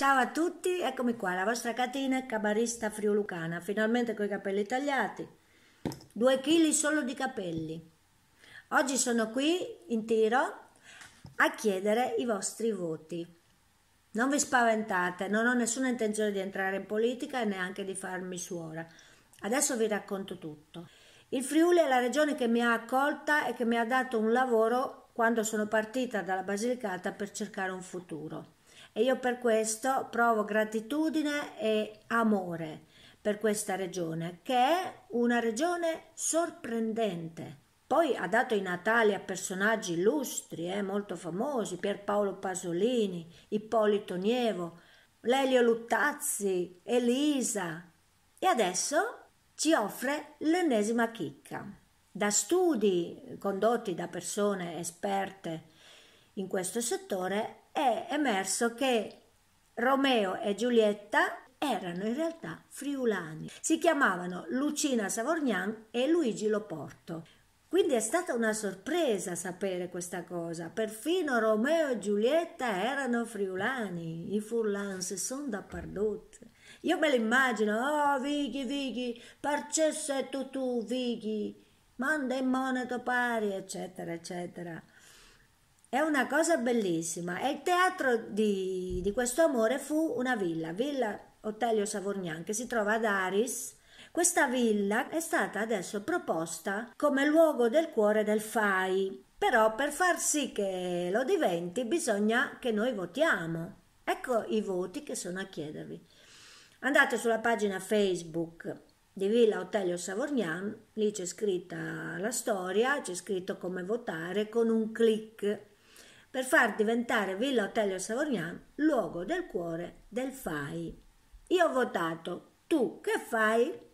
Ciao a tutti, eccomi qua, la vostra Catina, cabarista friulucana, finalmente con i capelli tagliati, Due chili solo di capelli. Oggi sono qui in tiro a chiedere i vostri voti. Non vi spaventate, non ho nessuna intenzione di entrare in politica e neanche di farmi suora. Adesso vi racconto tutto. Il Friuli è la regione che mi ha accolta e che mi ha dato un lavoro quando sono partita dalla Basilicata per cercare un futuro e io per questo provo gratitudine e amore per questa regione, che è una regione sorprendente. Poi ha dato i natali a personaggi illustri, eh, molto famosi, Pierpaolo Pasolini, Ippolito Nievo, Lelio Luttazzi, Elisa. E adesso ci offre l'ennesima chicca. Da studi condotti da persone esperte in questo settore, è emerso che Romeo e Giulietta erano in realtà friulani. Si chiamavano Lucina Savorgnan e Luigi Loporto. Quindi è stata una sorpresa sapere questa cosa. Perfino Romeo e Giulietta erano friulani. I furlans sono dappertutto. Io me li immagino, oh Vighi, Vighi, parcesse è tu, Vighi, manda in monato pari, eccetera, eccetera. È una cosa bellissima. E il teatro di, di questo amore fu una villa, Villa Otelio Savorgnan, che si trova ad Aris. Questa villa è stata adesso proposta come luogo del cuore del FAI, però per far sì che lo diventi bisogna che noi votiamo. Ecco i voti che sono a chiedervi. Andate sulla pagina Facebook di Villa Otelio Savorgnan, lì c'è scritta la storia, c'è scritto come votare con un clic per far diventare Villa Otelio Savognan luogo del cuore del FAI. Io ho votato, tu che fai?